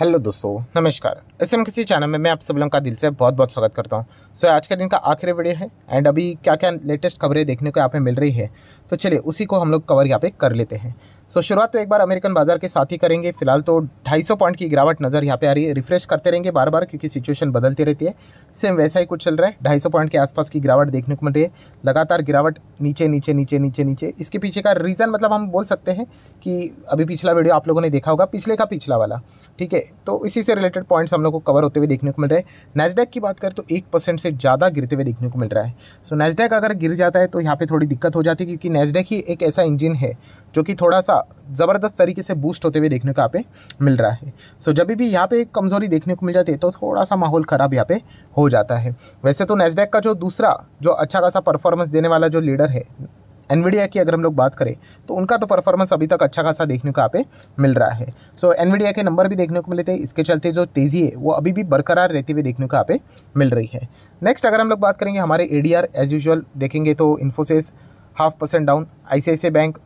hello दोस्तों नमस्कार S M किसी चैनल में मैं आप सब लोगों का दिल से बहुत बहुत स्वागत करता हूं सो so, आज का दिन का आखिरी वीडियो है एंड अभी क्या क्या लेटेस्ट खबरें देखने को यहाँ पे मिल रही है तो चलिए उसी को हम लोग कवर यहाँ पे कर लेते हैं सो so, शुरुआत तो एक बार अमेरिकन बाजार के साथ ही करेंगे फिलहाल तो ढाई पॉइंट की गिरावट नज़र यहाँ पे आ रही है रिफ्रेश करते रहेंगे बार बार क्योंकि सिचुएशन बदलती रहती है सेम वैसा ही कुछ चल रहा है ढाई पॉइंट के आसपास की गिरावट देखने को मिल रही है लगातार गिरावट नीचे नीचे नीचे नीचे नीचे इसके पीछे का रीज़न मतलब हम बोल सकते हैं कि अभी पिछला वीडियो आप लोगों ने देखा होगा पिछले का पिछला वाला ठीक है तो इसी से रिलेटेड पॉइंट्स हम लोग को कवर होते हुए देखने को मिल रहे हैं नैसडैक की बात करें तो एक परसेंट से ज़्यादा गिरते हुए देखने को मिल रहा है सो नैसडैक अगर गिर जाता है तो यहाँ पे थोड़ी दिक्कत हो जाती है क्योंकि नेस्डेक ही एक ऐसा इंजन है जो कि थोड़ा सा ज़बरदस्त तरीके से बूस्ट होते हुए देखने को यहाँ पे मिल रहा है सो जब भी यहाँ पे एक कमज़ोरी देखने को मिल जाती है तो थोड़ा सा माहौल ख़राब यहाँ पे हो जाता है वैसे तो नैसडैक का जो दूसरा जो अच्छा खासा परफॉर्मेंस देने वाला जो लीडर है एनवीडिया की अगर हम लोग बात करें तो उनका तो परफॉर्मेंस अभी तक अच्छा खासा देखने को यहाँ पे मिल रहा है सो so, एनवीडिया के नंबर भी देखने को मिले थे इसके चलते जो तेज़ी है वो अभी भी बरकरार रहती हुई देखने को यहाँ पे मिल रही है नेक्स्ट अगर हम लोग बात करेंगे हमारे ए एज यूजल देखेंगे तो Infosys half percent down I bank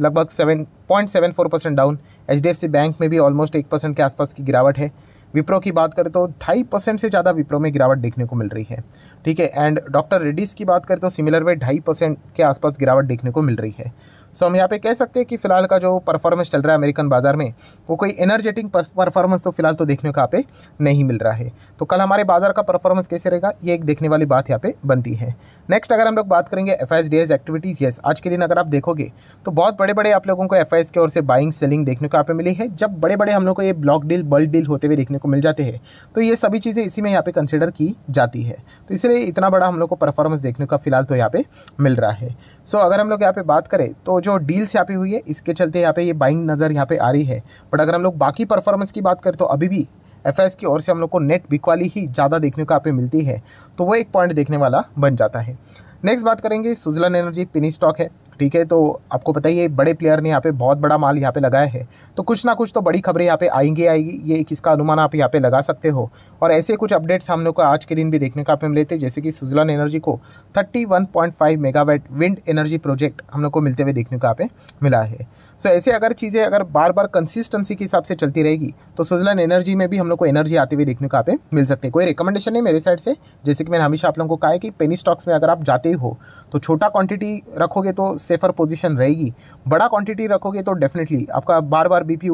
लगभग seven point seven four percent down H bank में भी ऑलमोस्ट एक परसेंट के आसपास की गिरावट है विप्रो की बात करें तो ढाई परसेंट से ज़्यादा विप्रो में गिरावट देखने को मिल रही है ठीक है एंड डॉक्टर रेड्डीज़ की बात करें तो सिमिलर वे ढाई परसेंट के आसपास गिरावट देखने को मिल रही है सो हम यहाँ पे कह सकते हैं कि फिलहाल का जो परफॉर्मेंस चल रहा है अमेरिकन बाजार में वो कोई एनर्जेटिक परफॉर्मेंस तो फिलहाल तो देखने को यहाँ पे नहीं मिल रहा है तो कल हमारे बाजार का परफॉर्मेंस कैसे रहेगा ये एक देखने वाली बात यहाँ पे बनती है नेक्स्ट अगर हम लोग बात करेंगे F S D S activities yes आज के दिन अगर आप देखोगे तो बहुत बड़े बड़े आप लोगों को एफ की ओर से बाइंग सेलिंग देखने को यहाँ पे मिली है जब बड़े बड़े हम लोग को ये ब्लॉक डील बल्ड डील होते हुए देखने देखने को मिल जाते हैं तो ये सभी चीज़ें इसी में यहाँ पे कंसिडर की जाती है तो इसलिए इतना बड़ा हम लोग को परफॉर्मेंस देखने का फिलहाल तो यहाँ पे मिल रहा है सो so, अगर हम लोग यहाँ पे बात करें तो जो डील्स यहाँ पे हुई है इसके चलते यहाँ पे ये बाइंग नज़र यहाँ पे आ रही है बट अगर हम लोग बाकी परफॉर्मेंस की बात करें तो अभी भी एफ की ओर से हम लोग को नेट बिकवाली ही ज़्यादा देखने को यहाँ पे मिलती है तो वो एक पॉइंट देखने वाला बन जाता है नेक्स्ट बात करेंगे सुजलन एनर्जी पिनी स्टॉक है ठीक है तो आपको पता ही है बड़े प्लेयर ने यहाँ पे बहुत बड़ा माल यहाँ पे लगाया है तो कुछ ना कुछ तो बड़ी खबरें यहाँ पे आएंगी आएगी ये किसका अनुमान आप यहाँ पे लगा सकते हो और ऐसे कुछ अपडेट्स हम लोग को आज के दिन भी देखने को आप मिलते हैं जैसे कि सुजलन एनर्जी को 31.5 मेगावाट विंड एनर्जी प्रोजेक्ट हम लोग को मिलते हुए देखने को यहाँ पे मिला है सो so, ऐसे अगर चीज़ें अगर बार बार कंसिस्टेंसी के हिसाब से चलती रहेगी तो सुजलन एनर्जी में भी हम लोग को एनर्जी आते हुए देखने को यहाँ पे मिल सकते हैं कोई रिकमेंडेशन नहीं मेरे साइड से जैसे कि मैंने हमेशा आप लोगों को कहा है कि पेनी स्टॉक्स में अगर आप जाते ही हो तो छोटा क्वांटिटी रखोगे तो सेफ़र पोजीशन रहेगी बड़ा क्वांटिटी रखोगे तो डेफिनेटली आपका बार बार बीपी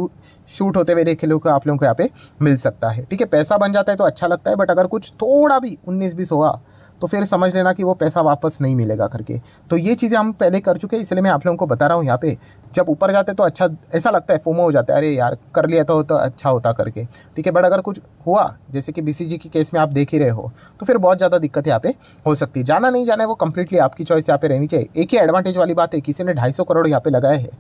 शूट होते हुए देखे लोग आप लोगों को यहाँ पे मिल सकता है ठीक है पैसा बन जाता है तो अच्छा लगता है बट अगर कुछ थोड़ा भी उन्नीस बीस हुआ तो फिर समझ लेना कि वो पैसा वापस नहीं मिलेगा करके तो ये चीज़ें हम पहले कर चुके हैं इसलिए मैं आप लोगों को बता रहा हूँ यहाँ पे जब ऊपर जाते तो अच्छा ऐसा लगता है फोमो हो जाता है अरे यार कर लिया तो, तो अच्छा होता करके ठीक है बट अगर कुछ हुआ जैसे कि बी सी की केस में आप देख ही रहे हो तो फिर बहुत ज़्यादा दिक्कत यहाँ पे हो सकती है जाना नहीं जाना है वो कम्प्लीटली आपकी चॉइस यहाँ पे रहनी चाहिए एक ही एडवांटेज वाली बात है किसी ने ढाई करोड़ यहाँ पे लगाए है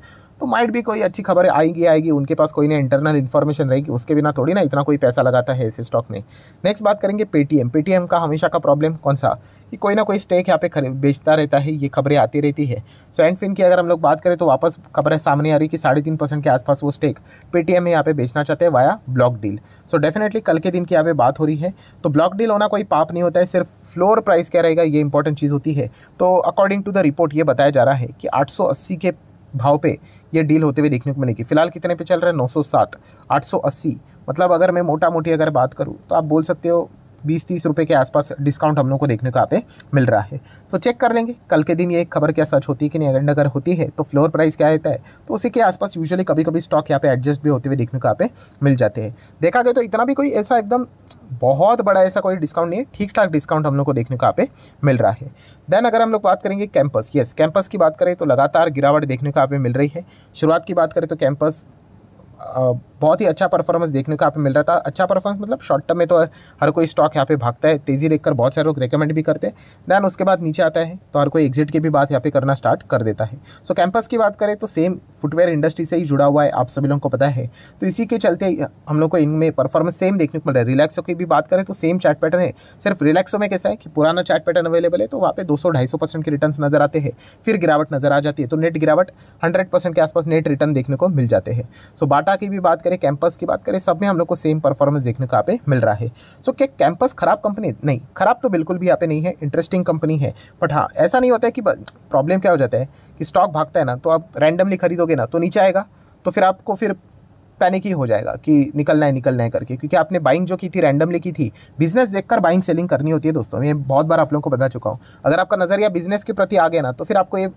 तो माइट भी कोई अच्छी खबरें आएगी आएगी उनके पास कोई ना इंटरनल इन्फॉर्मेशन रहेगी उसके बिना थोड़ी ना इतना कोई पैसा लगाता है ऐसे स्टॉक में नेक्स्ट बात करेंगे पेटीएम पेटीएम का हमेशा का प्रॉब्लम कौन सा कि कोई ना कोई स्टेक यहाँ पे खरीद बेचता रहता है ये खबरें आती रहती है सो एंड फिन की अगर हम लोग बात करें तो वापस खबरें सामने आ रही कि साढ़े तीन परसेंट के आसपास वो स्टेक पेटीएम में यहाँ पे बेचना चाहते हैं via block deal so definitely कल के दिन की यहाँ पे बात हो रही है तो ब्लॉक डील होना कोई पाप नहीं होता है सिर्फ फ्लोर प्राइस क्या रहेगा ये इंपॉर्टेंट चीज़ होती है तो अकॉर्डिंग टू द रिपोर्ट ये बताया जा रहा है कि आठ के भाव पे ये डील होते हुए देखने को मिलेगी फिलहाल कितने पे चल रहा है 907 880 मतलब अगर मैं मोटा मोटी अगर बात करूँ तो आप बोल सकते हो बीस तीस रुपये के आसपास डिस्काउंट हम लोग को देखने को यहाँ पे मिल रहा है सो चेक कर लेंगे कल के दिन ये खबर क्या सच होती है कि नहीं अगर अगर होती है तो फ्लोर प्राइस क्या रहता है तो उसी के आसपास यूजुअली कभी कभी स्टॉक यहाँ पे एडजस्ट भी होते हुए देखने को यहाँ पे मिल जाते हैं देखा गया तो इतना भी कोई ऐसा एकदम बहुत बड़ा ऐसा कोई डिस्काउंट नहीं है ठीक ठाक डिस्काउंट हम लोग को देखने को यहाँ पे मिल रहा है देन अगर हम लोग बात करेंगे कैंपस यस कैंपस की बात करें तो लगातार गिरावट देखने को यहाँ पे मिल रही है शुरुआत की बात करें तो कैंपस बहुत ही अच्छा परफॉर्मेंस देखने को यहाँ पे मिल रहा था अच्छा परफॉर्मेंस मतलब शॉर्ट टर्म में तो हर कोई स्टॉक यहाँ पे भागता है तेज़ी देखकर बहुत सारे लोग रिकमेंड भी करते हैं दैन उसके बाद नीचे आता है तो हर कोई एग्जिट की भी बात यहाँ पे करना स्टार्ट कर देता है सो so, कैंपस की बात करें तो सेम फुटवेयर इंडस्ट्री से ही जुड़ा हुआ है आप सभी लोगों को पता है तो इसी के चलते हम लोग को इनमें परफॉर्मेंस सेम देखने को मिल रहा है रिलैक्सो की भी बात करें तो सेम चार्ट पैटर्न है सिर्फ रिलैक्सो में कैसा है कि पुराना चार्ट पैटर्न अवेलेबल है तो वहाँ पे दो सौ ढाई सौ परसेंट के रिटर्न नजर आते हैं फिर गिरावट नजर आ जाती है तो नेट गिरावट हंड्रेड परसेंट के आसपास नेट रिटर्न देखने को मिल जाते हैं सो बाटा कैमरा की भी बात करें कैंपस की बात करें सब में हम लोग को सेम परफॉर्मेंस देखने को यहाँ पे मिल रहा है सो so, क्या कैंपस खराब कंपनी नहीं खराब तो बिल्कुल भी यहाँ पे नहीं है इंटरेस्टिंग कंपनी है बट हाँ ऐसा नहीं होता है कि प्रॉब्लम क्या हो जाता है कि स्टॉक भागता है ना तो आप रैंडमली खरीदोगे ना तो नीचे आएगा तो फिर आपको फिर पैनिक ही हो जाएगा कि निकलना है निकलना है करके क्योंकि आपने बाइंग जो की थी रैंडमली की थी बिजनेस देखकर बाइंग सेलिंग करनी होती है दोस्तों मैं बहुत बार आप लोगों को बता चुका हूँ अगर आपका नज़रिया बिजनेस के प्रति आ गया ना तो फिर आपको ये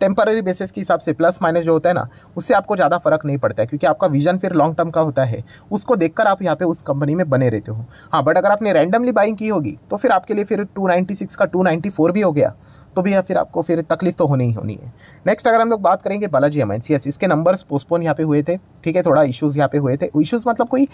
टेम्पररी बेसिस के हिसाब से प्लस माइनस जो होता है ना उससे आपको ज़्यादा फर्क नहीं पड़ता है क्योंकि आपका विजन फिर लॉन्ग टर्म का होता है उसको देखकर आप यहाँ पे उस कंपनी में बने रहते हो हाँ बट अगर आपने रैंडमली बाइंग की होगी तो फिर आपके लिए फिर टू का टू भी हो गया तो भी फिर आपको फिर तकलीफ तो होनी ही होनी है नेक्स्ट अगर हम लोग बात करेंगे बालाजी एम यस इसके नंबर्स पोस्टपोन यहाँ पे हुए थे ठीक है थोड़ा इश्यूज़ यहाँ पे हुए थे इश्यूज़ मतलब कोई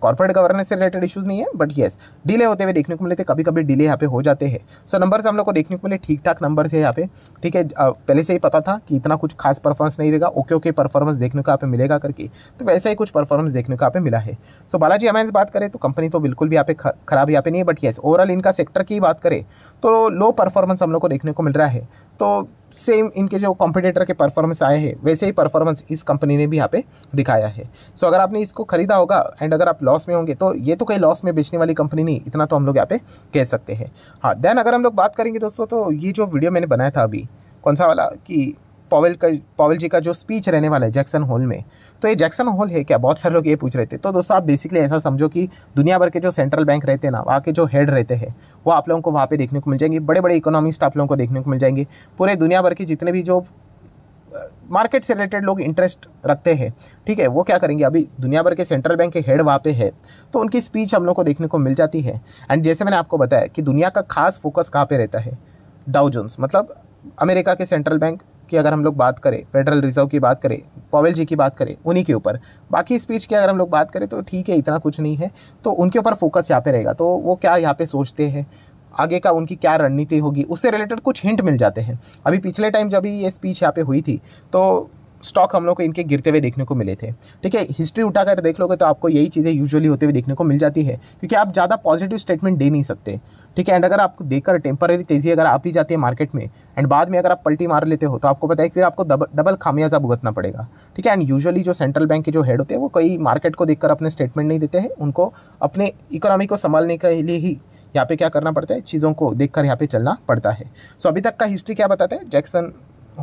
कॉर्पोरेट गवर्नेंस से रिलेटेड इश्यूज़ नहीं है बट येस डिले होते हुए देखने को मिले थे कभी कभी डिले यहाँ पे हो जाते हैं सो नंबर्स हम लोग को देखने को मिले ठीक ठाक नंबर है यहाँ पे ठीक है पहले से ही पता था कि इतना कुछ खास परफॉर्मेंस नहीं रहेगा ओके ओके परफॉर्मेंस देखने को आप मिलेगा करके तो वैसा ही कुछ परफॉर्मेंस देखने को आप मिला है सो बालाजी एम बात करें तो कंपनी तो बिल्कुल भी यहाँ पे खराब यहाँ पे नहीं है बट येस ओवरऑल इनका सेक्टर की बात करें तो लो परफॉर्मेंस हम लोग को देखने को को मिल रहा है तो सेम इनके जो कॉम्पिटेटर के परफॉर्मेंस आए हैं वैसे ही परफॉर्मेंस इस कंपनी ने भी यहाँ पे दिखाया है सो so, अगर आपने इसको खरीदा होगा एंड अगर आप लॉस में होंगे तो ये तो कहीं लॉस में बेचने वाली कंपनी नहीं इतना तो हम लोग यहाँ पे कह सकते हैं हाँ देन अगर हम लोग बात करेंगे दोस्तों तो ये जो वीडियो मैंने बनाया था अभी कौन सा वाला कि पॉवेल का पॉवेल जी का जो स्पीच रहने वाला है जैक्सन हॉल में तो ये जैक्सन हॉल है क्या बहुत सारे लोग ये पूछ रहे थे तो दोस्तों आप बेसिकली ऐसा समझो कि दुनिया भर के जो सेंट्रल बैंक रहते हैं ना वहाँ के जो हेड रहते हैं वो आप लोगों को वहाँ पे देखने को मिल जाएंगे बड़े बड़े इकोनॉमिस्ट आप लोगों को देखने को मिल जाएंगे पूरे दुनिया भर के जितने भी जो मार्केट से रिलेटेड लोग इंटरेस्ट रखते हैं ठीक है वो क्या करेंगे अभी दुनिया भर के सेंट्रल बैंक के हेड वहाँ पे है तो उनकी स्पीच हम लोग को देखने को मिल जाती है एंड जैसे मैंने आपको बताया कि दुनिया का खास फोकस कहाँ पे रहता है डाउ जोन्स मतलब अमेरिका के सेंट्रल बैंक की अगर हम लोग बात करें फेडरल रिजर्व की बात करें पॉवेल जी की बात करें उन्हीं के ऊपर बाकी स्पीच की अगर हम लोग बात करें तो ठीक है इतना कुछ नहीं है तो उनके ऊपर फोकस यहाँ पे रहेगा तो वो क्या यहाँ पे सोचते हैं आगे का उनकी क्या रणनीति होगी उससे रिलेटेड कुछ हिंट मिल जाते हैं अभी पिछले टाइम जब ये स्पीच यहाँ पे हुई थी तो स्टॉक हम लोग को इनके गिरते हुए देखने को मिले थे ठीक है हिस्ट्री उठाकर देख लोगे तो आपको यही चीज़ें यूजुअली होते हुए देखने को मिल जाती है क्योंकि आप ज़्यादा पॉजिटिव स्टेटमेंट दे नहीं सकते ठीक है एंड अगर आपको देखकर टेम्पररी तेज़ी अगर आप ही जाती है मार्केट में एंड बाद में अगर आप पल्टी मार लेते हो तो आपको बताए फिर आपको डबल खामियाजा भुगतना पड़ेगा ठीक है एंड यूजुअली जो सेंट्रल बैंक के जो हेड होते हैं वो कई मार्केट को देखकर अपने स्टेटमेंट नहीं देते हैं उनको अपने इकोनॉमी को संभालने के लिए ही यहाँ पे क्या करना पड़ता है चीज़ों को देखकर यहाँ पे चलना पड़ता है सो so, अभी तक का हिस्ट्री क्या बताते हैं जैक्सन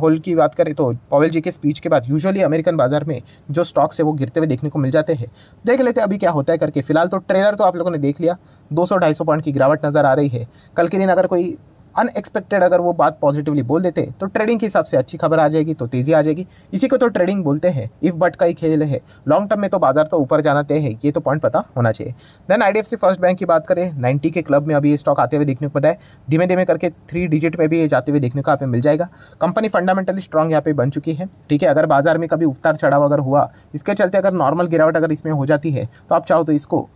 होल की बात करें तो पॉवेल जी के स्पीच के बाद यूजुअली अमेरिकन बाजार में जो स्टॉक्स है वो गिरते हुए देखने को मिल जाते हैं देख लेते हैं अभी क्या होता है करके फिलहाल तो ट्रेलर तो आप लोगों ने देख लिया 200-250 पॉइंट की गिरावट नज़र आ रही है कल के दिन अगर कोई अनएक्सपेक्टेड अगर वो बात पॉजिटिवली बोल देते तो ट्रेडिंग के हिसाब से अच्छी खबर आ जाएगी तो तेज़ी आ जाएगी इसी को तो ट्रेडिंग बोलते हैं इफ बट का ही खेल है लॉन्ग टर्म में तो बाजार तो ऊपर जाना तय है ये तो पॉइंट पता होना चाहिए देन आई फर्स्ट बैंक की बात करें नाइन्टी के क्लब में अभी ये स्टॉक आते हुए देखने को मिला है धीमे धीमे करके थ्री डिजिट में भी ये जाते हुए देखने को आप मिल जाएगा कंपनी फंडामेंटली स्ट्रॉग यहाँ पे बन चुकी है ठीक है अगर बाजार में कभी उतार चढ़ाव अगर हुआ इसके चलते अगर नॉर्मल गिरावट अगर इसमें हो जाती है तो आप चाहो तो इसको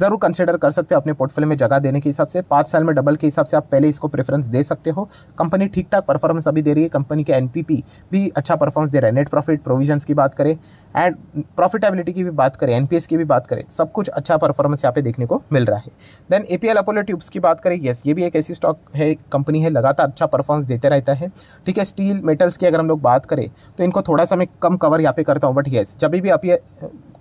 ज़रूर कंसिडर कर सकते हो अपने पोर्टफोलियो में जगह देने के हिसाब से पाँच साल में डबल के हिसाब से आप पहले इसको प्रेफरेंस दे सकते हो कंपनी ठीक ठाक परफॉर्मेंस अभी दे रही है कंपनी के एन भी अच्छा परफॉर्मेंस दे रहा है नेट प्रॉफिट प्रोविजंस की बात करें एंड प्रॉफिटेबिलिटी की भी बात करें एन की भी बात करें सब कुछ अच्छा परफॉर्मेंस यहाँ पे देखने को मिल रहा है then A P L Apollo tubes की बात करें येस ये भी एक ऐसी स्टॉक है कंपनी है लगातार अच्छा परफॉर्मेंस देते रहता है ठीक है स्टील मेटल्स की अगर हम लोग बात करें तो इनको थोड़ा सा मैं कम कवर यहाँ पे करता हूँ बट येस जब भी आप ये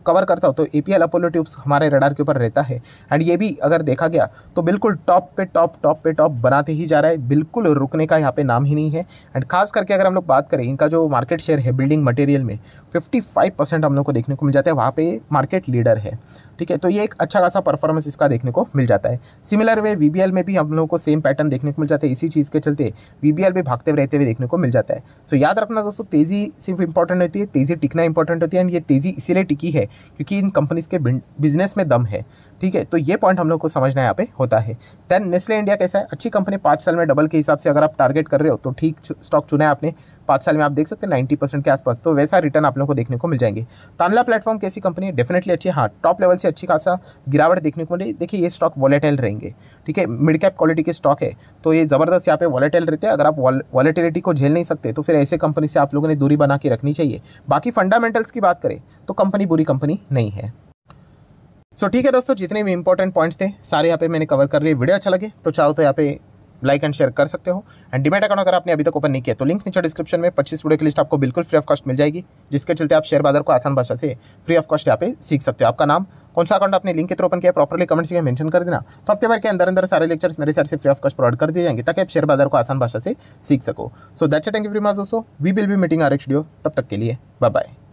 कवर करता हो तो A P L Apollo tubes हमारे रडार के ऊपर रहता है एंड ये भी अगर देखा गया तो बिल्कुल टॉप पे टॉप टॉप पे टॉप बनाते ही जा रहा है बिल्कुल रुकने का यहाँ पे नाम ही नहीं है एंड खास करके अगर हम लोग बात करें इनका जो मार्केट शेयर है बिल्डिंग मटेरियल में फिफ्टी फाइव परसेंट हम लोग को देखने को मिल जाता है वहाँ पे मार्केट लीडर है ठीक है तो ये एक अच्छा खासा परफॉर्मेंस इसका देखने को मिल जाता है सिमिलर वे वी में भी हम लोग को सेम पैटर्न देखने को मिल जाता है इसी चीज़ के चलते वी बी भी भागते रहते हुए देखने को मिल जाता है सो याद रखना दोस्तों तेज़ी सिर्फ इंपॉर्टेंट होती है तेज़ी टिकना इंपॉर्टेंट होती है एंड ये तेज़ी इसीलिए टिकी है क्योंकि इन कंपनीज के बिजनेस में दम है ठीक है तो ये पॉइंट हम लोग को समझना यहाँ पे होता है देन नेस्ले इंडिया कैसा है अच्छी कंपनी पाँच साल में डबल के हिसाब से अगर आप टारगेट कर रहे हो तो ठीक स्टॉक चुना है आपने पाँच साल में आप देख सकते हैं नाइन्टी परसेंट के आसपास तो वैसा रिटर्न आप लोग को देखने को मिल जाएंगे तानला प्लेटफॉर्म कैसी कंपनी है डेफिनेटली अच्छी हाँ टॉप लेवल से अच्छी खासा गिरावट देखने को मिले देखिए ये स्टॉक वॉलेटाइल रहेंगे ठीक है मिड कैप क्वालिटी के स्टॉक है तो ये ज़बरदस्त यहाँ पे वॉलेटाइल रहते हैं अगर आप वॉलेटिलिटी को झेल नहीं सकते तो फिर ऐसे कंपनी से आप लोगों ने दूरी बना के रखनी चाहिए बाकी फंडामेंटल्स की बात करें तो कंपनी बुरी कंपनी नहीं है सो ठीक है दोस्तों जितने भी इंपॉर्टेंट पॉइंट्स थे सारे यहाँ पे मैंने कवर कर लिए वीडियो अच्छा लगे तो चाहो तो यहाँ पे लाइक एंड शेयर कर सकते हो एंड डिमेट अकाउंट अगर आपने अभी तक ओपन नहीं किया तो लिंक नीचे डिस्क्रिप्शन में पच्चीस वीडियो की लिस्ट आपको बिल्कुल फ्री ऑफ कॉस्ट मिल जाएगी जिसके चलते आप शेयर बाजार को आसान भाषा से फ्री ऑफ कॉस्ट यहाँ पे सीख सकते हो आपका नाम कौन सा अकाउंट आपने लिंक के थ्रू ओपन किया प्रॉपर्ली कमेंट से मेंशन कर देना तो हफ्ते भर के अंदर अंदर सारे लेक्चर्स मेरे साइड से फ्री ऑफ कॉस्ट प्रोवाइड कर दिए जाएंगे ताकि आप शेयर बाजार को आसान भाषा से सीख सको so that's a thank you very much दोस्तों we will be meeting our next video तब तक के लिए बाय बाय